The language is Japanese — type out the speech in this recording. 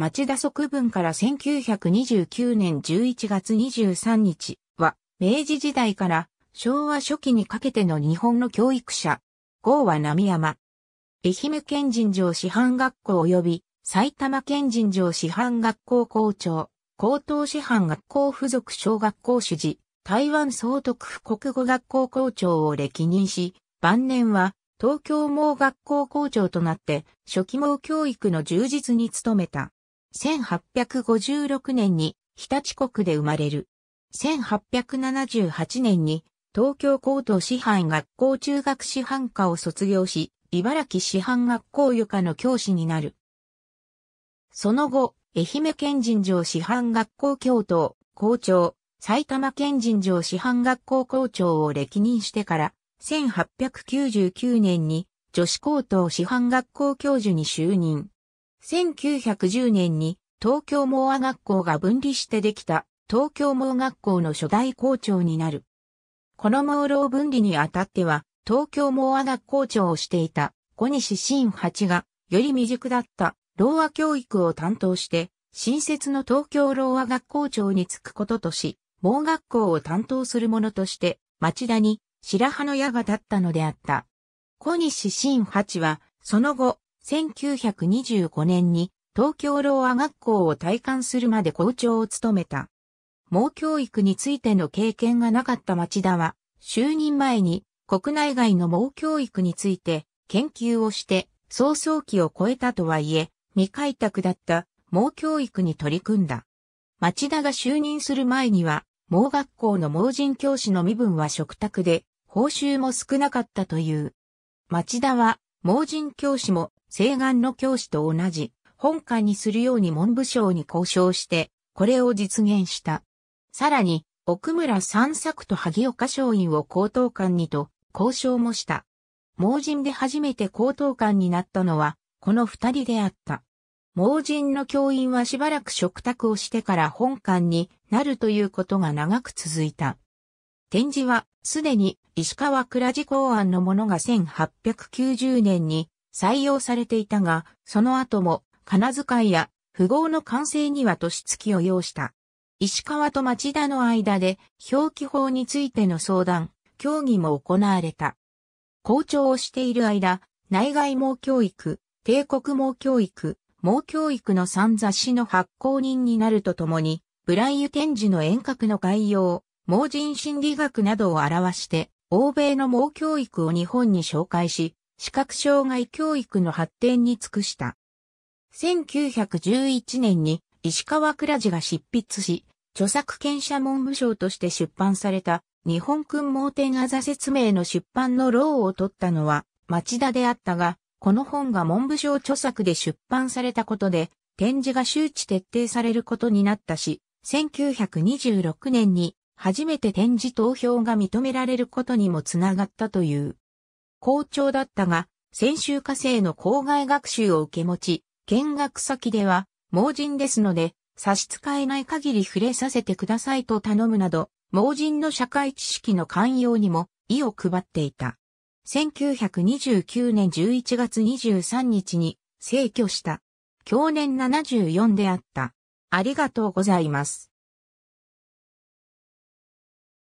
町田則文から1929年11月23日は、明治時代から昭和初期にかけての日本の教育者、郷和波山。愛媛県人城師範学校及び埼玉県人城師範学校校長、高等師範学校附属小学校主事、台湾総督府国語学校校長を歴任し、晩年は東京盲学校校長となって初期盲教育の充実に努めた。1856年に日立国で生まれる。1878年に東京高等師範学校中学師範科を卒業し、茨城師範学校予科の教師になる。その後、愛媛県人常師範学校教頭、校長、埼玉県人常師範学校校長を歴任してから、1899年に女子高等師範学校教授に就任。1910年に東京盲和学校が分離してできた東京盲学校の初代校長になる。この盲老分離にあたっては、東京盲和学校長をしていた小西新八が、より未熟だった老和教育を担当して、新設の東京老和学校長に就くこととし、盲学校を担当する者として、町田に白羽の矢が立ったのであった。小西新八は、その後、1925年に東京ローア学校を退官するまで校長を務めた。盲教育についての経験がなかった町田は、就任前に国内外の盲教育について研究をして早々期を超えたとはいえ、未開拓だった盲教育に取り組んだ。町田が就任する前には、盲学校の盲人教師の身分は食卓で、報酬も少なかったという。町田は、盲人教師も西岸の教師と同じ、本館にするように文部省に交渉して、これを実現した。さらに、奥村三作と萩岡松院を高等館にと交渉もした。盲人で初めて高等館になったのは、この二人であった。盲人の教員はしばらく食卓をしてから本館になるということが長く続いた。展示は、すでに石川倉寺公案のものが1890年に採用されていたが、その後も、金遣いや、富豪の完成には年月を要した。石川と町田の間で、表記法についての相談、協議も行われた。校長をしている間、内外盲教育、帝国盲教育、盲教育の三雑誌の発行人になるとともに、ブライユ展示の遠隔の概要、盲人心理学などを表して、欧米の盲教育を日本に紹介し、視覚障害教育の発展に尽くした。1911年に石川倉治が執筆し、著作権者文部省として出版された日本君盲点あざ説明の出版の労を取ったのは町田であったが、この本が文部省著作で出版されたことで、展示が周知徹底されることになったし、1926年に初めて展示投票が認められることにもつながったという。好調だったが、専修火星の校外学習を受け持ち、見学先では、盲人ですので、差し支えない限り触れさせてくださいと頼むなど、盲人の社会知識の寛容にも意を配っていた。1929年11月23日に逝去した。去年74であった。ありがとうございます。